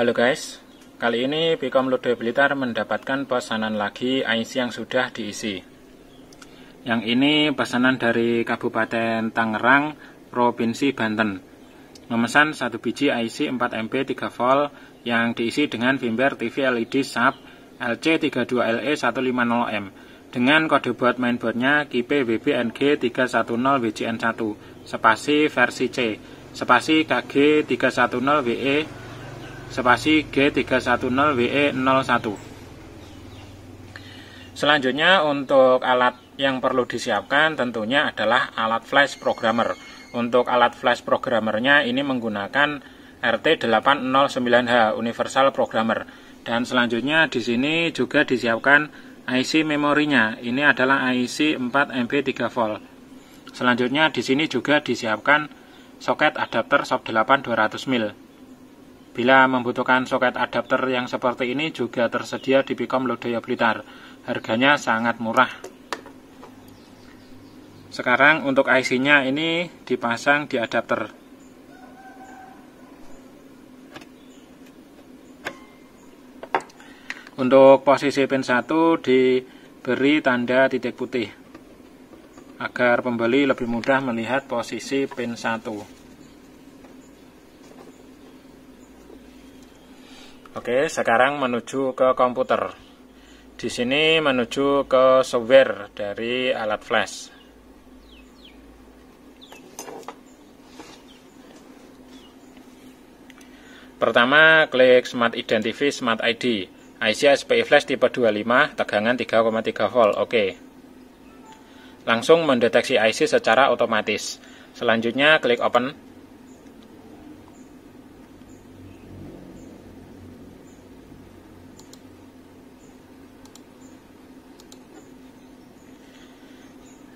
Halo guys, kali ini Bcom Ludo Blitar mendapatkan pesanan lagi IC yang sudah diisi. Yang ini pesanan dari Kabupaten Tangerang, Provinsi Banten. Memesan satu biji IC 4 MP 3 volt yang diisi dengan firmware TV LED sub LC32LE150M dengan kode buat mainboardnya kip 310 wgn 1 spasi versi C spasi KG310WE spasi G310WE01. Selanjutnya untuk alat yang perlu disiapkan tentunya adalah alat flash programmer. Untuk alat flash programmernya ini menggunakan RT809H Universal Programmer. Dan selanjutnya di sini juga disiapkan IC memorinya. Ini adalah IC 4 MB 3 v Selanjutnya di sini juga disiapkan soket adapter SOP8 200 mil. Bila membutuhkan soket adapter yang seperti ini juga tersedia di Pikom Lodaya Blitar. Harganya sangat murah. Sekarang untuk IC-nya ini dipasang di adapter. Untuk posisi pin 1 diberi tanda titik putih agar pembeli lebih mudah melihat posisi pin 1. Oke, sekarang menuju ke komputer. Di sini menuju ke software dari alat flash. Pertama, klik Smart Identity Smart ID. IC SPI flash tipe 25, tegangan 3,3 volt. Oke. Langsung mendeteksi IC secara otomatis. Selanjutnya, klik Open.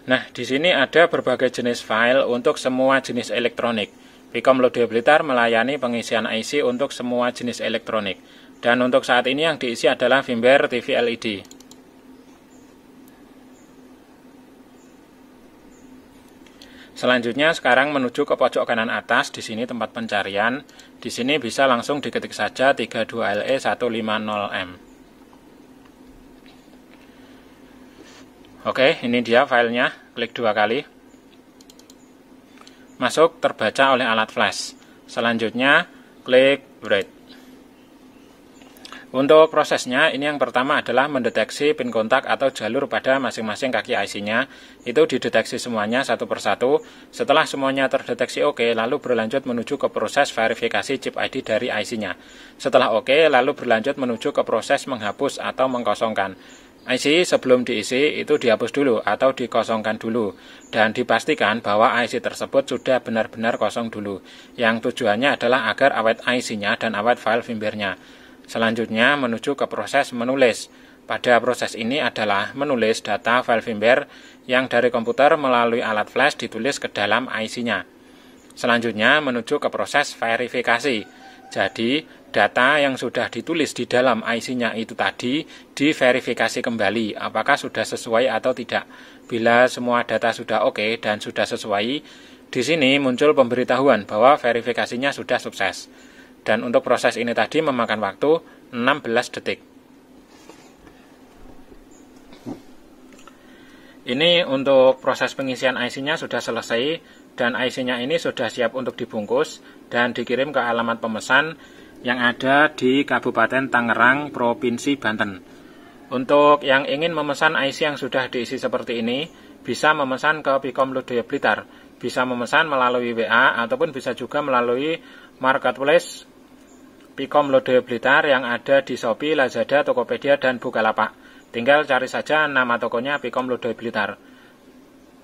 Nah, di sini ada berbagai jenis file untuk semua jenis elektronik. Pikom Lode Blitar melayani pengisian IC untuk semua jenis elektronik. Dan untuk saat ini yang diisi adalah firmware TV LED. Selanjutnya sekarang menuju ke pojok kanan atas, di sini tempat pencarian. Di sini bisa langsung diketik saja 32LE150M. Oke, ini dia filenya. Klik dua kali. Masuk terbaca oleh alat flash. Selanjutnya, klik write. Untuk prosesnya, ini yang pertama adalah mendeteksi pin kontak atau jalur pada masing-masing kaki IC-nya. Itu dideteksi semuanya satu persatu. Setelah semuanya terdeteksi oke, okay, lalu berlanjut menuju ke proses verifikasi chip ID dari IC-nya. Setelah oke, okay, lalu berlanjut menuju ke proses menghapus atau mengkosongkan. IC sebelum diisi itu dihapus dulu atau dikosongkan dulu dan dipastikan bahwa IC tersebut sudah benar-benar kosong dulu yang tujuannya adalah agar awet IC-nya dan awet file firmware-nya. Selanjutnya menuju ke proses menulis. Pada proses ini adalah menulis data file firmware yang dari komputer melalui alat flash ditulis ke dalam IC-nya. Selanjutnya menuju ke proses verifikasi jadi data yang sudah ditulis di dalam IC-nya itu tadi diverifikasi kembali apakah sudah sesuai atau tidak. Bila semua data sudah oke okay dan sudah sesuai, di sini muncul pemberitahuan bahwa verifikasinya sudah sukses. Dan untuk proses ini tadi memakan waktu 16 detik. Ini untuk proses pengisian IC-nya sudah selesai dan IC-nya ini sudah siap untuk dibungkus dan dikirim ke alamat pemesan yang ada di Kabupaten Tangerang, Provinsi Banten. Untuk yang ingin memesan IC yang sudah diisi seperti ini, bisa memesan ke Pikom Ludoyo Blitar, bisa memesan melalui WA ataupun bisa juga melalui marketplace Pikom Lodoyo Blitar yang ada di Shopee, Lazada, Tokopedia, dan Bukalapak. Tinggal cari saja nama tokonya Pikom Lodoyo Blitar.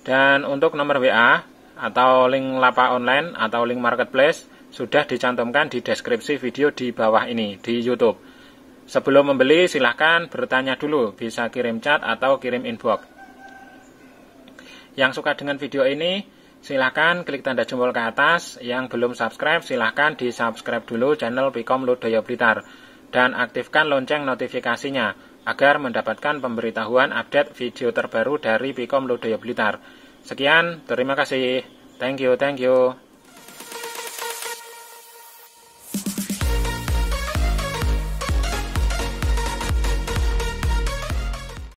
Dan untuk nomor WA atau link lapak online atau link marketplace sudah dicantumkan di deskripsi video di bawah ini di YouTube. Sebelum membeli silahkan bertanya dulu, bisa kirim chat atau kirim inbox. Yang suka dengan video ini silahkan klik tanda jempol ke atas. Yang belum subscribe silahkan di subscribe dulu channel Pikom Ludoyo Blitar dan aktifkan lonceng notifikasinya agar mendapatkan pemberitahuan update video terbaru dari Pikom Ludoyo Blitar. Sekian, terima kasih. Thank you, thank you.